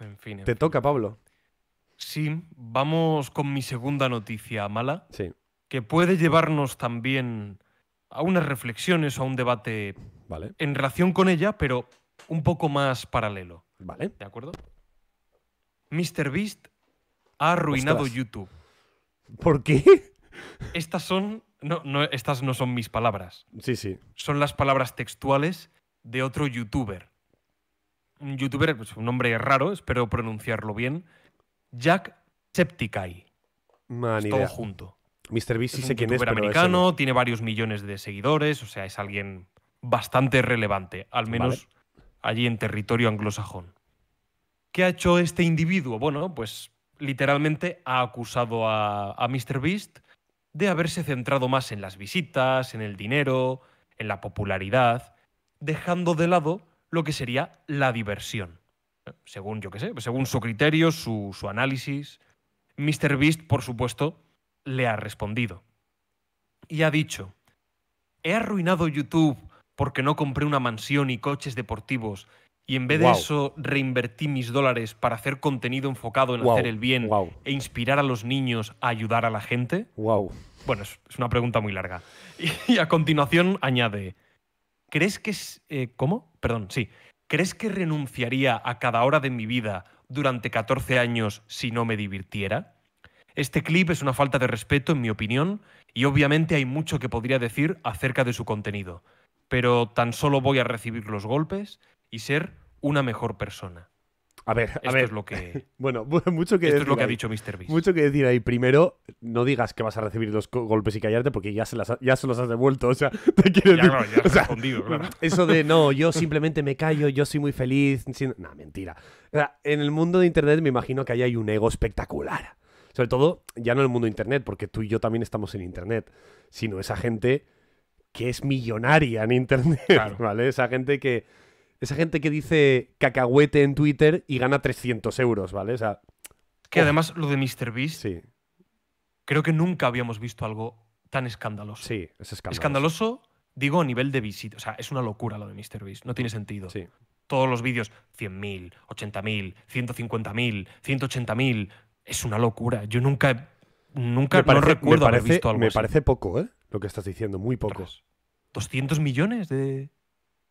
En fin. Te toca, Pablo. Sí, vamos con mi segunda noticia mala. Sí. Que puede llevarnos también a unas reflexiones o a un debate vale. en relación con ella, pero un poco más paralelo. Vale. ¿De acuerdo? Mr. Beast ha arruinado YouTube. ¿Por qué? Estas son. no, estas no son mis palabras. Sí, sí. Son las palabras textuales de otro youtuber un youtuber, pues un nombre raro, espero pronunciarlo bien, Jack Septicai. Man, todo junto. MrBeast Beast sí sé quién es. americano, tiene varios millones de seguidores, o sea, es alguien bastante relevante, al menos allí en territorio anglosajón. ¿Qué ha hecho este individuo? Bueno, pues literalmente ha acusado a, a Beast de haberse centrado más en las visitas, en el dinero, en la popularidad, dejando de lado lo que sería la diversión. Según, yo qué sé, según su criterio, su, análisis. Mr. Beast, por supuesto, le ha respondido. Y ha dicho, he arruinado YouTube porque no compré una mansión y coches deportivos y en vez de eso reinvertí mis dólares para hacer contenido enfocado en hacer el bien e inspirar a los niños a ayudar a la gente. Bueno, es, una pregunta muy larga. Y, a continuación añade, ¿crees que es... Eh, ¿Cómo? perdón, sí. ¿Crees que renunciaría a cada hora de mi vida durante 14 años si no me divirtiera? Este clip es una falta de respeto, en mi opinión, y obviamente hay mucho que podría decir acerca de su contenido, pero tan solo voy a recibir los golpes y ser una mejor persona. A ver, a ver. lo que. bueno, mucho que. Esto es lo que ha dicho Mr. Beast. Mucho que decir ahí. Primero, no digas que vas a recibir dos golpes y callarte porque ya se, los has devuelto. O sea, te quiero Claro, ya o respondido, claro. Eso de no, yo simplemente me callo, yo soy muy feliz. Sin... No, mentira. en el mundo de Internet me imagino que ahí hay un ego espectacular. Sobre todo, ya no en el mundo de Internet, porque tú y yo también estamos en Internet, sino esa gente que es millonaria en Internet, ¿vale? Esa gente que esa gente que dice cacahuete en Twitter y gana 300 euros, ¿vale? O que ¡oh! además lo de Beast. sí. creo que nunca habíamos visto algo tan escandaloso. Sí, es escandaloso. Escandaloso, digo, a nivel de visita. O sea, es una locura lo de Beast. no tiene sentido. Sí. Todos los vídeos, 100.000, 80.000, 150.000, 180.000, es una locura. Yo nunca, nunca, no recuerdo haber visto algo Me parece poco, ¿eh? Lo que estás diciendo, muy pocos. ¿200 millones de,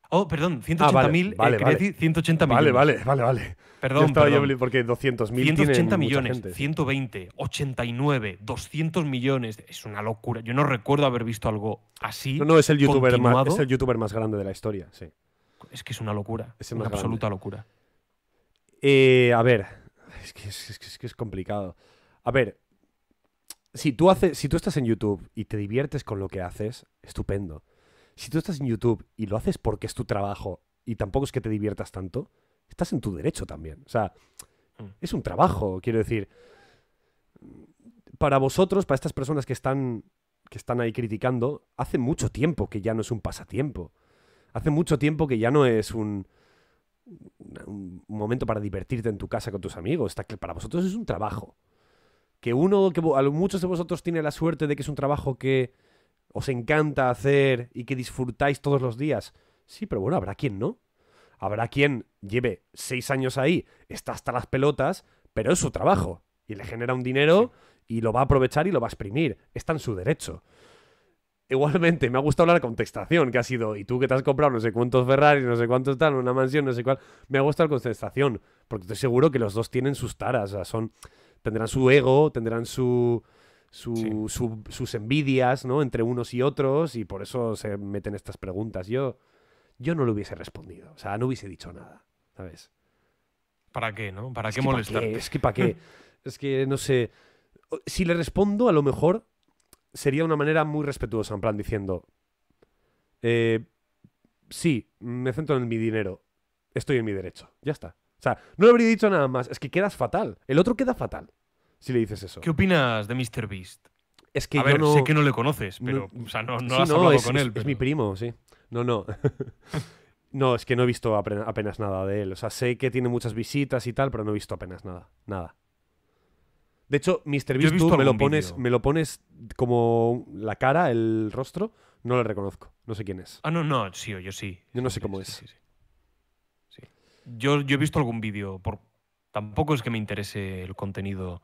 Oh, perdón, 180.000. Ah, vale, eh, vale, vale. Vale, vale, vale. Perdón. Yo perdón. porque 180 millones, 120, 89, 200 millones. Es una locura. Yo no recuerdo haber visto algo así. No, no, es el youtuber, más, el YouTuber más grande de la historia, sí. Es que es una locura. Es una absoluta locura. Eh, a ver, es que es, es que es, complicado. A ver, si tú, haces, si tú estás en YouTube y te diviertes con lo que haces, estupendo si tú estás en YouTube y lo haces porque es tu trabajo y tampoco es que te diviertas tanto, estás en tu derecho también. O sea, mm. es un trabajo, quiero decir. Para vosotros, para estas personas que están, que están ahí criticando, hace mucho tiempo que ya no es un pasatiempo. Hace mucho tiempo que ya no es un, un momento para divertirte en tu casa con tus amigos. para vosotros es un trabajo. Que uno, que muchos de vosotros tiene la suerte de que es un trabajo que os encanta hacer y que disfrutáis todos los días. Sí, pero bueno, habrá quien no. Habrá quien lleve seis años ahí, está hasta las pelotas, pero es su trabajo. Y le genera un dinero y lo va a aprovechar y lo va a exprimir. Está en su derecho. Igualmente, me ha gustado la contestación que ha sido, y tú que te has comprado no sé cuántos Ferrari, no sé cuántos tal, una mansión, no sé cuál. Me ha gustado la contestación, porque estoy seguro que los dos tienen sus taras, o sea, son, tendrán su ego, tendrán su, sus envidias, ¿no? Entre unos y otros, y por eso se meten estas preguntas. Yo, yo no le hubiese respondido, o sea, no hubiese dicho nada, ¿sabes? ¿Para qué, no? ¿Para qué molestar? Es que para qué. es que no sé. Si le respondo, a lo mejor sería una manera muy respetuosa, en plan diciendo: eh, Sí, me centro en mi dinero, estoy en mi derecho. Ya está. O sea, no le habría dicho nada más. Es que quedas fatal. El otro queda fatal si le dices eso. ¿Qué opinas de Mr. Beast? Es que a ver, sé que no le conoces, pero no... o sea, no, no has hablado con él. Es, mi primo, sí. No, no. no, es que no he visto apenas nada de él. O sea, sé que tiene muchas visitas y tal, pero no he visto apenas nada. Nada. De hecho, Mr. Beast tú me lo, pones, me lo pones como la cara, el rostro, no le reconozco. No sé quién es. Ah, no, no, sí, yo sí. Yo no sé cómo es. yo, he visto algún vídeo. Por... Tampoco es que me interese el contenido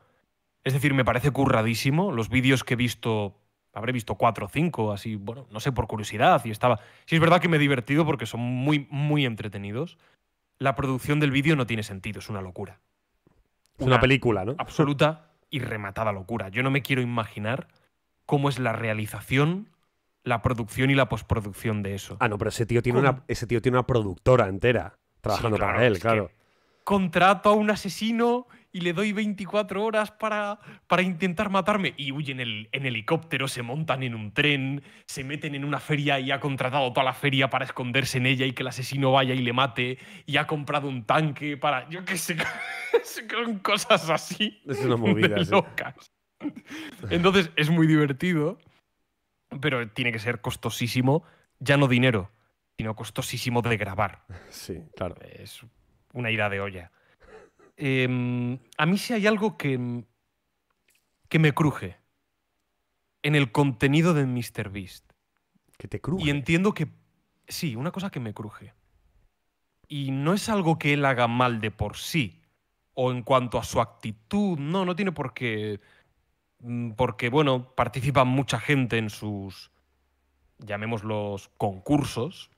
es decir, me parece curradísimo. Los vídeos que he visto, habré visto cuatro o cinco, así, bueno, no sé, por curiosidad. Y estaba. Sí, es verdad que me he divertido porque son muy, muy entretenidos. La producción del vídeo no tiene sentido, es una locura. Es una, película, ¿no? Absoluta y rematada locura. Yo no me quiero imaginar cómo es la realización la producción y la postproducción de eso. Ah, no, pero ese tío tiene, una, ese tío tiene una productora entera trabajando para él, claro. Contrato a un asesino y le doy 24 horas para, para intentar matarme. Y huyen el, en helicóptero, se montan en un tren, se meten en una feria y ha contratado toda la feria para esconderse en ella y que el asesino vaya y le mate. Y ha comprado un tanque para. Yo qué sé. con cosas así. Es una movida. De Entonces es muy divertido, pero tiene que ser costosísimo. Ya no dinero, sino costosísimo de grabar. Sí, claro. Es una ira de olla. Em, a mí sí hay algo que, que me cruje en el contenido de Beast. Que te cruje. Y entiendo que. Sí, una cosa que me cruje. Y no es algo que él haga mal de por sí. O en cuanto a su actitud. No, no tiene por qué. Mm, porque, bueno, participa mucha gente en sus. llamémoslos concursos.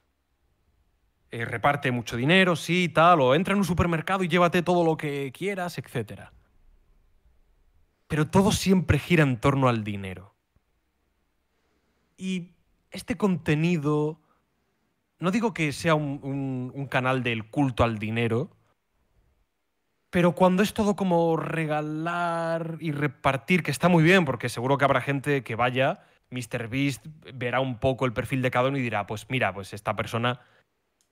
Eh, reparte mucho dinero, sí, tal, o entra en un supermercado y llévate todo lo que quieras, etc. Pero todo siempre gira en torno al dinero. Y este contenido, no digo que sea un, un canal del culto al dinero, pero cuando es todo como regalar y repartir, que está muy bien, porque seguro que habrá gente que vaya, Beast verá un poco el perfil de cada uno y dirá, pues mira, pues esta persona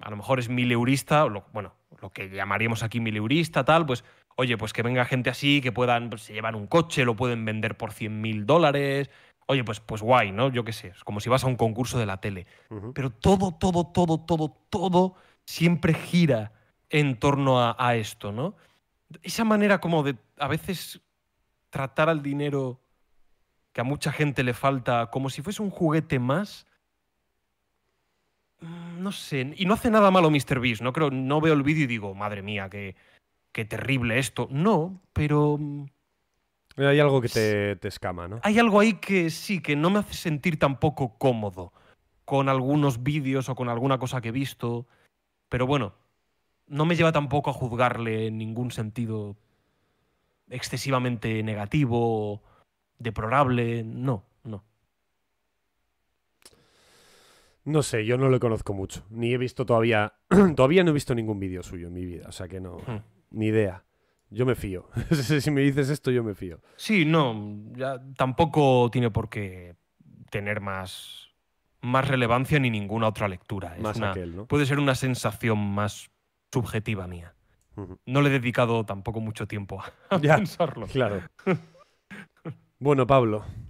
a lo mejor es mileurista, o bueno, lo que llamaríamos aquí mileurista, tal, pues oye, pues que venga gente así, que puedan, pues, se llevan un coche, lo pueden vender por 100 mil dólares. Oye, pues, pues guay, ¿no? Yo qué sé, es como si vas a un concurso de la tele. Pero todo, todo, todo, todo, todo siempre gira en torno a, a, esto, ¿no? Esa manera como de a veces tratar al dinero que a mucha gente le falta como si fuese un juguete más, Mm, no sé, y no hace nada malo Mr. Beast, no creo, no veo el vídeo y digo, madre mía, qué, qué terrible esto. No, pero... Mm, eh, hay algo que te, te, escama, ¿no? Hay algo ahí que sí, que no me hace sentir tampoco cómodo con algunos vídeos o con alguna cosa que he visto. Pero bueno, no me lleva tampoco a juzgarle en ningún sentido excesivamente negativo, deplorable, no. No sé, yo no lo conozco mucho. Ni he visto todavía. todavía no he visto ningún vídeo suyo en mi vida. O sea que no. Hmm. Ni idea. Yo me fío. si me dices esto, yo me fío. Sí, no. Ya tampoco tiene por qué tener más, más relevancia ni ninguna otra lectura. más ¿no? Puede ser una sensación más subjetiva mía. No le he dedicado tampoco mucho tiempo a pensarlo. Claro. bueno, Pablo,